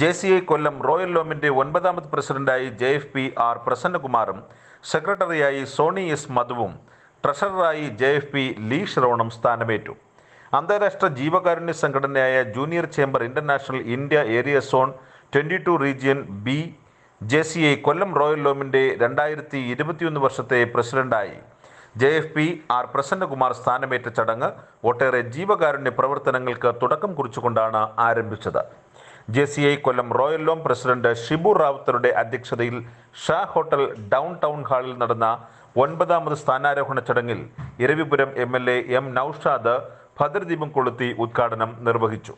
J C I Kollam royal ലോമിൻ്റെ ഒൻപതാമത് പ്രസിഡന്റായി ജെ എഫ് പി ആർ പ്രസന്നകുമാറും സെക്രട്ടറിയായി സോണി എസ് മധുവും ട്രഷററായി ജെ എഫ് പി ലീ ശ്രവണും സ്ഥാനമേറ്റു അന്താരാഷ്ട്ര ജീവകാരുണ്യ സംഘടനയായ junior chamber international India area zone twenty two region B J C I Kollam royal ലോമിൻ്റെ രണ്ടായിരത്തി ഇരുപത്തിയൊന്ന് വർഷത്തെ പ്രസിഡന്റായി J F P R Prasannakumar സ്ഥാനമേറ്റ ചടങ്ങ് ഒട്ടേറെ ജീവകാരുണ്യ പ്രവർത്തനങ്ങൾക്ക് തുടക്കം കുറിച്ചുകൊണ്ടാണ് ആരംഭിച്ചത് J C I Kollam royal LOM president Shibu റാവുത്തറുടെ അധ്യക്ഷതയിൽ ഷാ ഹോട്ടൽ ഡൗൺ ടൗൺ ഹാളിൽ നടന്ന ഒൻപതാമത് സ്ഥാനാരോഹണ ചടങ്ങിൽ Iravipuram M L A M Noushad ഭദ്രദീപം കൊളുത്തി ഉദ്ഘാടനം നിർവഹിച്ചു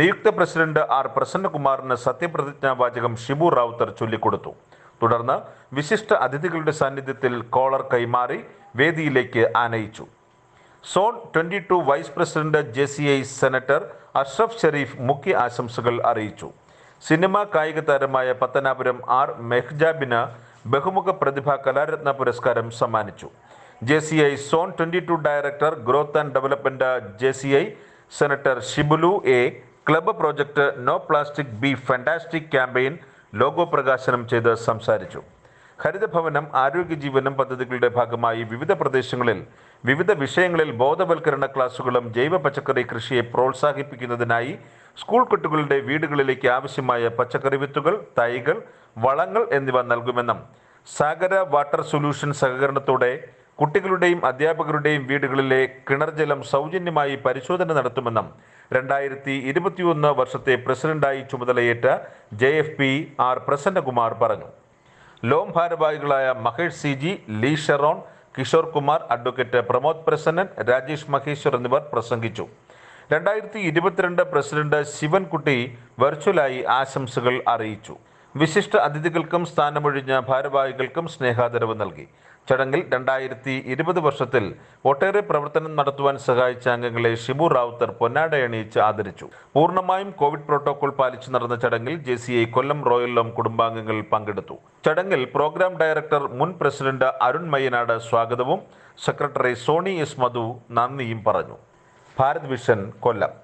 നിയുക്ത പ്രസിഡന്റ് ആർ പ്രസന്നകുമാറിന് സത്യപ്രതിജ്ഞാ വാചകം ഷിബു റാവുത്തർ ചൊല്ലിക്കൊടുത്തു തുടർന്ന് വിശിഷ്ട അതിഥികളുടെ സാന്നിധ്യത്തിൽ കോളർ കൈമാറി വേദിയിലേക്ക് ആനയിച്ചു zone twenty two vice president J C I senator Ashraf Shereef മുഖ്യ ആശംസകൾ അറിയിച്ചു സിനിമാ കായിക താരമായ പത്തനാപുരം ആർ മെഹ്ജാബിന് ബഹുമുഖ പ്രതിഭ കലാരത്ന പുരസ്കാരം സമ്മാനിച്ചു J C I zone twenty two director growth and development J C I senator Shibulu A club project no plastic be fantastic campaign logo പ്രകാശനം ചെയ്ത് സംസാരിച്ചു ഹരിതഭവനം ആരോഗ്യ ജീവനം പദ്ധതികളുടെ ഭാഗമായി വിവിധ പ്രദേശങ്ങളിൽ വിവിധ വിഷയങ്ങളിൽ ബോധവൽക്കരണ ക്ലാസുകളും ജൈവ പച്ചക്കറി കൃഷിയെ പ്രോത്സാഹിപ്പിക്കുന്നതിനായി സ്കൂൾ കുട്ടികളുടെ വീടുകളിലേക്ക് ആവശ്യമായ പച്ചക്കറി വിത്തുകൾ തൈകൾ വളങ്ങൾ എന്നിവ നൽകുമെന്നും സാഗര വാട്ടർ സൊല്യൂഷൻ സഹകരണത്തോടെ കുട്ടികളുടെയും അധ്യാപകരുടെയും വീടുകളിലെ കിണർജലം സൗജന്യമായി പരിശോധന നടത്തുമെന്നും രണ്ടായിരത്തി ഇരുപത്തിയൊന്ന് വർഷത്തെ പ്രസിഡന്റായി ചുമതലയേറ്റ J F P R Prasannakumar പറഞ്ഞു ലോം ഭാരവാഹികളായ Mahesh C G Lee Sharon Kishore Kumar advocate Pramod Prasannan Rajesh Maheshwar എന്നിവർ പ്രസംഗിച്ചു രണ്ടായിരത്തി ഇരുപത്തിരണ്ട് പ്രസിഡന്റ് ശിവൻകുട്ടി വെർച്വലായി ആശംസകൾ അറിയിച്ചു വിശിഷ്ട അതിഥികൾക്കും സ്ഥാനമൊഴിഞ്ഞ ഭാരവാഹികൾക്കും സ്നേഹാദരവ് നൽകി ചടങ്ങിൽ രണ്ടായിരത്തി ഇരുപത് വർഷത്തിൽ ഒട്ടേറെ പ്രവർത്തനം നടത്തുവാൻ സഹായിച്ച അംഗങ്ങളെ ഷിബു റാവുത്തർ പൊന്നാടയണിയിച്ച് ആദരിച്ചു പൂർണ്ണമായും കോവിഡ് പ്രോട്ടോകോൾ പാലിച്ചു നടന്ന ചടങ്ങിൽ ജെ സി ഐ കൊല്ലം റോയലിലും കുടുംബാംഗങ്ങൾ പങ്കെടുത്തു ചടങ്ങിൽ പ്രോഗ്രാം ഡയറക്ടർ മുൻ പ്രസിഡന്റ് അരുൺ മയ്യനാട് സ്വാഗതവും സെക്രട്ടറി സോണി എസ് മധു നന്ദിയും പറഞ്ഞു ഭാരത് വിഷൻ കൊല്ലം